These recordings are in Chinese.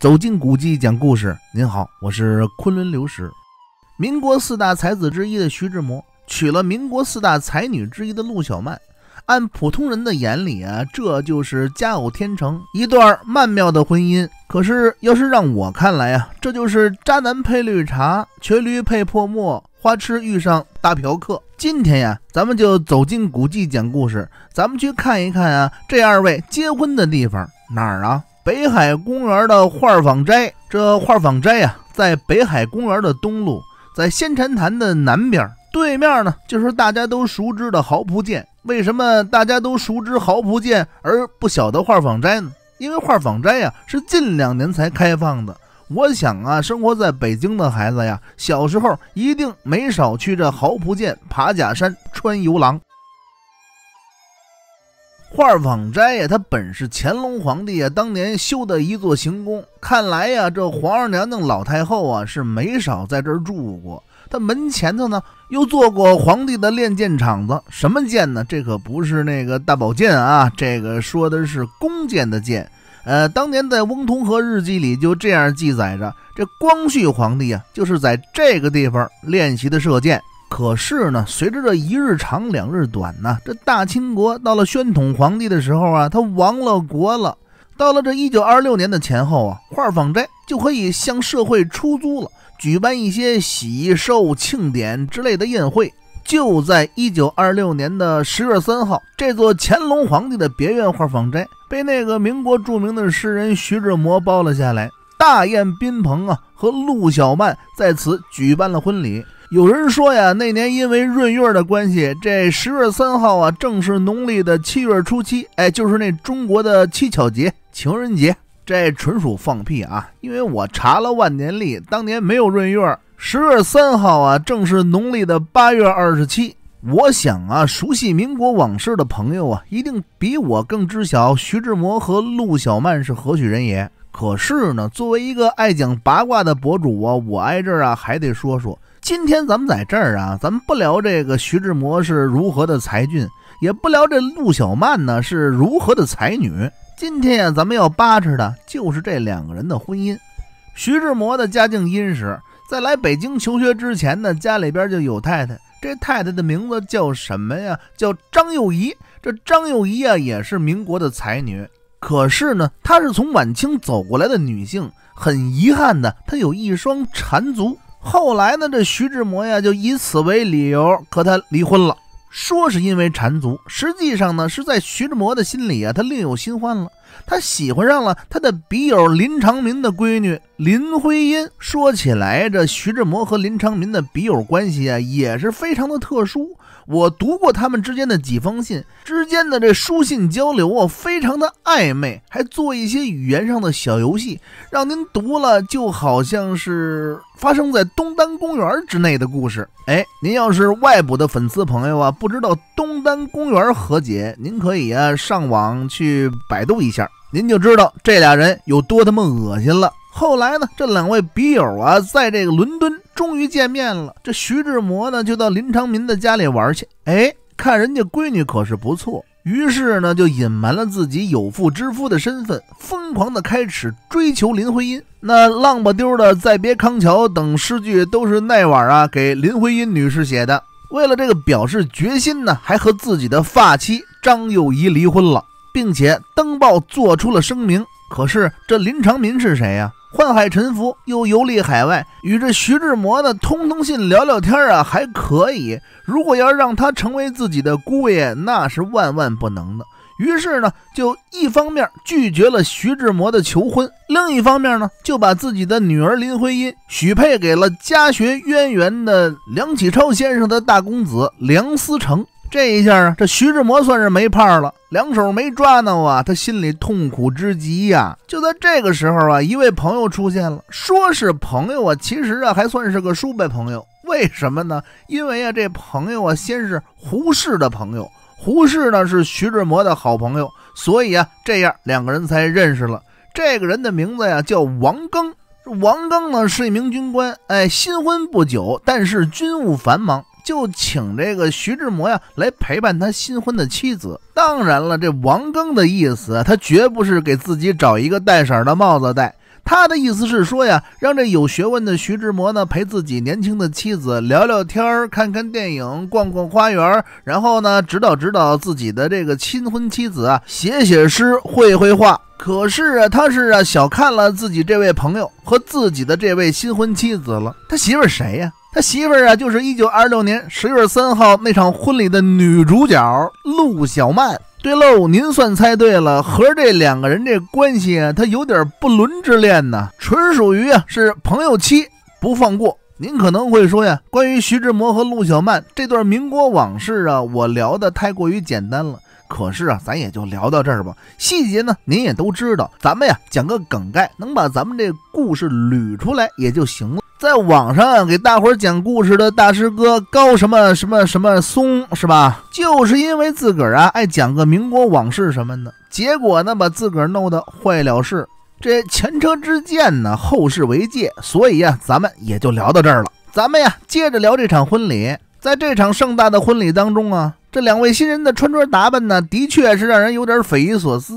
走进古迹讲故事，您好，我是昆仑刘石。民国四大才子之一的徐志摩娶了民国四大才女之一的陆小曼，按普通人的眼里啊，这就是佳偶天成，一段曼妙的婚姻。可是要是让我看来啊，这就是渣男配绿茶，瘸驴配破墨，花痴遇上大嫖客。今天呀，咱们就走进古迹讲故事，咱们去看一看啊，这二位结婚的地方哪儿啊？北海公园的画舫斋，这画舫斋啊，在北海公园的东路，在仙禅坛的南边，对面呢就是大家都熟知的豪浦涧。为什么大家都熟知豪浦涧而不晓得画舫斋呢？因为画舫斋啊是近两年才开放的。我想啊，生活在北京的孩子呀，小时候一定没少去这豪浦涧爬假山、穿游廊。画舫斋呀，它本是乾隆皇帝啊当年修的一座行宫。看来呀，这皇上娘娘、老太后啊是没少在这儿住过。它门前头呢，又做过皇帝的练剑场子。什么剑呢？这可不是那个大宝剑啊，这个说的是弓箭的箭。呃，当年在翁同龢日记里就这样记载着：这光绪皇帝啊，就是在这个地方练习的射箭。可是呢，随着这一日长两日短呢，这大清国到了宣统皇帝的时候啊，他亡了国了。到了这一九二六年的前后啊，画舫斋就可以向社会出租了，举办一些喜寿庆典之类的宴会。就在一九二六年的十月三号，这座乾隆皇帝的别院画舫斋被那个民国著名的诗人徐志摩包了下来，大宴宾朋啊，和陆小曼在此举办了婚礼。有人说呀，那年因为闰月的关系，这十月三号啊，正是农历的七月初七，哎，就是那中国的七巧节、情人节。这纯属放屁啊！因为我查了万年历，当年没有闰月，十月三号啊，正是农历的八月二十七。我想啊，熟悉民国往事的朋友啊，一定比我更知晓徐志摩和陆小曼是何许人也。可是呢，作为一个爱讲八卦的博主啊，我挨这儿啊，还得说说。今天咱们在这儿啊，咱们不聊这个徐志摩是如何的才俊，也不聊这陆小曼呢是如何的才女。今天呀，咱们要扒扯的就是这两个人的婚姻。徐志摩的家境殷实，在来北京求学之前呢，家里边就有太太。这太太的名字叫什么呀？叫张幼仪。这张幼仪啊，也是民国的才女。可是呢，她是从晚清走过来的女性，很遗憾的，她有一双缠足。后来呢，这徐志摩呀，就以此为理由和他离婚了，说是因为缠足，实际上呢，是在徐志摩的心里啊，他另有新欢了。他喜欢上了他的笔友林长民的闺女林徽因。说起来，这徐志摩和林长民的笔友关系啊，也是非常的特殊。我读过他们之间的几封信，之间的这书信交流啊，非常的暧昧，还做一些语言上的小游戏，让您读了就好像是发生在东单公园之内的故事。哎，您要是外部的粉丝朋友啊，不知道东单公园何解，您可以啊上网去百度一下。您就知道这俩人有多他妈恶心了。后来呢，这两位笔友啊，在这个伦敦终于见面了。这徐志摩呢，就到林长民的家里玩去。哎，看人家闺女可是不错，于是呢，就隐瞒了自己有妇之夫的身份，疯狂的开始追求林徽因。那浪不丢的《再别康桥》等诗句，都是那晚啊给林徽因女士写的。为了这个表示决心呢，还和自己的发妻张幼仪离婚了。并且登报做出了声明。可是这林长民是谁呀？宦海沉浮，又游历海外，与这徐志摩的通通信、聊聊天啊，还可以。如果要让他成为自己的姑爷，那是万万不能的。于是呢，就一方面拒绝了徐志摩的求婚，另一方面呢，就把自己的女儿林徽因许配给了家学渊源的梁启超先生的大公子梁思成。这一下啊，这徐志摩算是没盼了，两手没抓到啊，他心里痛苦之极呀。就在这个时候啊，一位朋友出现了，说是朋友啊，其实啊还算是个叔辈朋友。为什么呢？因为啊，这朋友啊先是胡适的朋友，胡适呢是徐志摩的好朋友，所以啊这样两个人才认识了。这个人的名字呀叫王庚，王庚呢是一名军官，哎，新婚不久，但是军务繁忙。就请这个徐志摩呀来陪伴他新婚的妻子。当然了，这王庚的意思，他绝不是给自己找一个带色的帽子戴。他的意思是说呀，让这有学问的徐志摩呢陪自己年轻的妻子聊聊天看看电影、逛逛花园，然后呢指导指导自己的这个新婚妻子啊，写写诗、绘绘画。可是啊，他是啊小看了自己这位朋友和自己的这位新婚妻子了。他媳妇谁呀？他媳妇儿啊，就是一九二六年十月三号那场婚礼的女主角陆小曼。对喽，您算猜对了。和这两个人这关系啊，他有点不伦之恋呢，纯属于啊是朋友妻不放过。您可能会说呀，关于徐志摩和陆小曼这段民国往事啊，我聊的太过于简单了。可是啊，咱也就聊到这儿吧。细节呢，您也都知道。咱们呀，讲个梗概，能把咱们这故事捋出来也就行了。在网上啊，给大伙儿讲故事的大师哥高什么什么什么松是吧？就是因为自个儿啊爱讲个民国往事什么的，结果呢把自个儿弄得坏了事。这前车之鉴呢，后事为戒。所以啊，咱们也就聊到这儿了。咱们呀，接着聊这场婚礼。在这场盛大的婚礼当中啊，这两位新人的穿着打扮呢，的确是让人有点匪夷所思。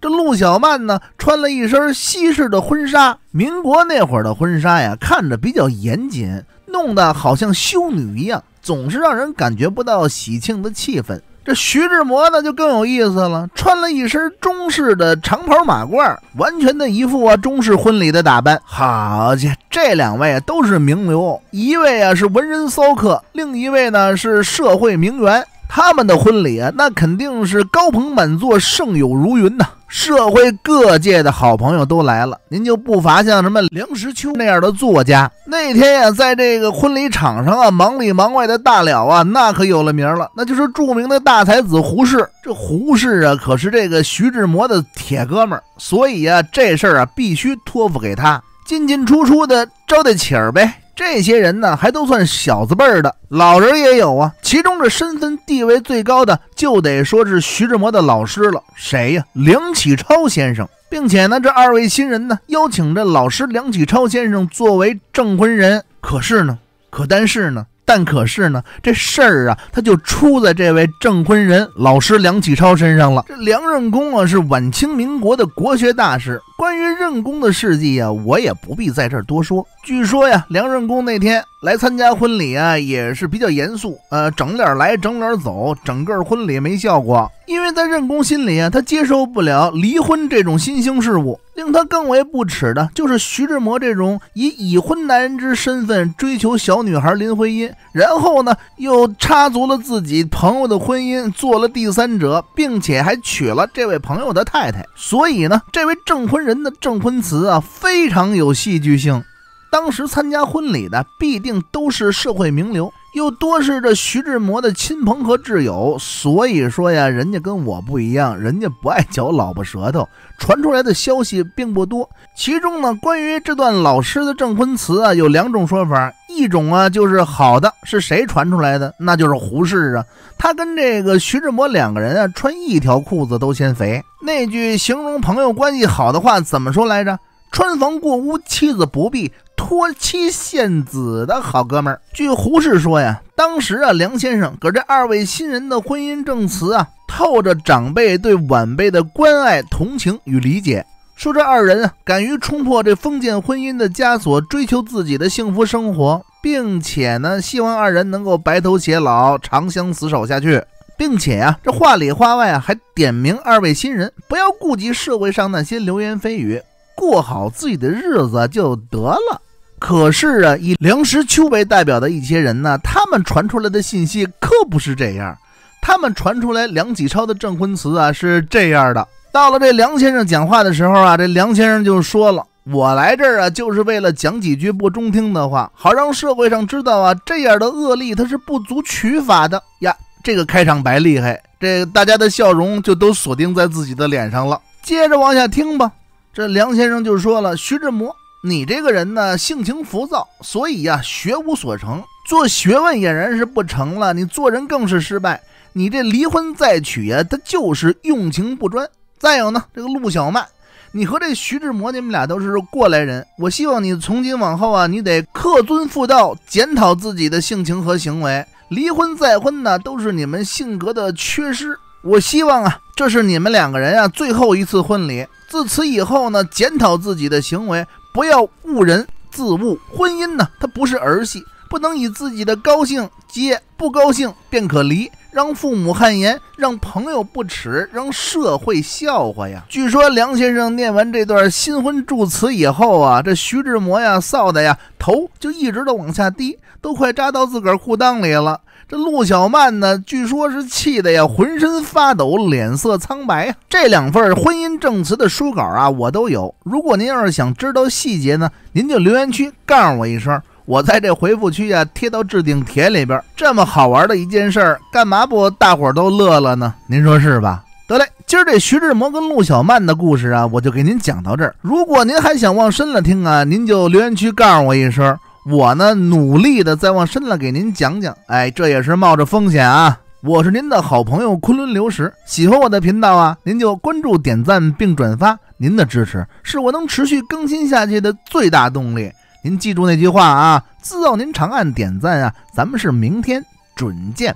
这陆小曼呢，穿了一身西式的婚纱。民国那会儿的婚纱呀，看着比较严谨，弄得好像修女一样，总是让人感觉不到喜庆的气氛。这徐志摩呢，就更有意思了，穿了一身中式的长袍马褂，完全的一副啊中式婚礼的打扮。好，家这两位都是名流，一位啊是文人骚客，另一位呢是社会名媛。他们的婚礼啊，那肯定是高朋满座、盛友如云呐！社会各界的好朋友都来了，您就不乏像什么梁实秋那样的作家。那天呀，在这个婚礼场上啊，忙里忙外的大了啊，那可有了名了，那就是著名的大才子胡适。这胡适啊，可是这个徐志摩的铁哥们儿，所以啊，这事儿啊，必须托付给他，进进出出的招待请儿呗。这些人呢，还都算小子辈儿的，老人也有啊。其中这身份地位最高的，就得说是徐志摩的老师了，谁呀？梁启超先生。并且呢，这二位新人呢，邀请这老师梁启超先生作为证婚人。可是呢，可但是呢，但可是呢，这事儿啊，他就出在这位证婚人老师梁启超身上了。这梁任公啊，是晚清民国的国学大师。关于任公的事迹啊，我也不必在这儿多说。据说呀，梁任公那天来参加婚礼啊，也是比较严肃，呃，整点来整点走，整个婚礼没笑过。因为在任公心里啊，他接受不了离婚这种新兴事物。令他更为不耻的就是徐志摩这种以已婚男人之身份追求小女孩林徽因，然后呢又插足了自己朋友的婚姻，做了第三者，并且还娶了这位朋友的太太。所以呢，这位证婚人。人的证婚词啊，非常有戏剧性。当时参加婚礼的必定都是社会名流。又多是这徐志摩的亲朋和挚友，所以说呀，人家跟我不一样，人家不爱嚼老婆舌头，传出来的消息并不多。其中呢，关于这段老师的证婚词啊，有两种说法，一种啊就是好的是谁传出来的，那就是胡适啊，他跟这个徐志摩两个人啊穿一条裤子都嫌肥。那句形容朋友关系好的话怎么说来着？穿房过屋，妻子不必。托妻献子的好哥们儿，据胡适说呀，当时啊，梁先生搁这二位新人的婚姻证词啊，透着长辈对晚辈的关爱、同情与理解，说这二人啊，敢于冲破这封建婚姻的枷锁，追求自己的幸福生活，并且呢，希望二人能够白头偕老，长相厮守下去，并且啊，这话里话外啊，还点名二位新人不要顾及社会上那些流言蜚语，过好自己的日子就得了。可是啊，以梁实秋为代表的一些人呢，他们传出来的信息可不是这样。他们传出来梁启超的证婚词啊是这样的：到了这梁先生讲话的时候啊，这梁先生就说了：“我来这儿啊，就是为了讲几句不中听的话，好让社会上知道啊，这样的恶例它是不足取法的呀。”这个开场白厉害，这大家的笑容就都锁定在自己的脸上了。接着往下听吧，这梁先生就说了：“徐志摩。”你这个人呢，性情浮躁，所以呀，学无所成，做学问俨然是不成了。你做人更是失败。你这离婚再娶呀，他就是用情不专。再有呢，这个陆小曼，你和这徐志摩，你们俩都是过来人。我希望你从今往后啊，你得克尊妇道，检讨自己的性情和行为。离婚再婚呢，都是你们性格的缺失。我希望啊，这是你们两个人啊，最后一次婚礼。自此以后呢，检讨自己的行为。不要误人自误，婚姻呢，它不是儿戏，不能以自己的高兴结，不高兴便可离。让父母汗颜，让朋友不耻，让社会笑话呀！据说梁先生念完这段新婚祝词以后啊，这徐志摩呀，臊的呀，头就一直都往下低，都快扎到自个儿裤裆里了。这陆小曼呢，据说是气的呀，浑身发抖，脸色苍白呀。这两份婚姻证词的书稿啊，我都有。如果您要是想知道细节呢，您就留言区告诉我一声。我在这回复区啊，贴到置顶帖里边。这么好玩的一件事儿，干嘛不大伙儿都乐乐呢？您说是吧？得嘞，今儿这徐志摩跟陆小曼的故事啊，我就给您讲到这儿。如果您还想往深了听啊，您就留言区告诉我一声，我呢努力的再往深了给您讲讲。哎，这也是冒着风险啊。我是您的好朋友昆仑刘石，喜欢我的频道啊，您就关注、点赞并转发。您的支持是我能持续更新下去的最大动力。您记住那句话啊，只要您长按点赞啊，咱们是明天准见，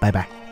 拜拜。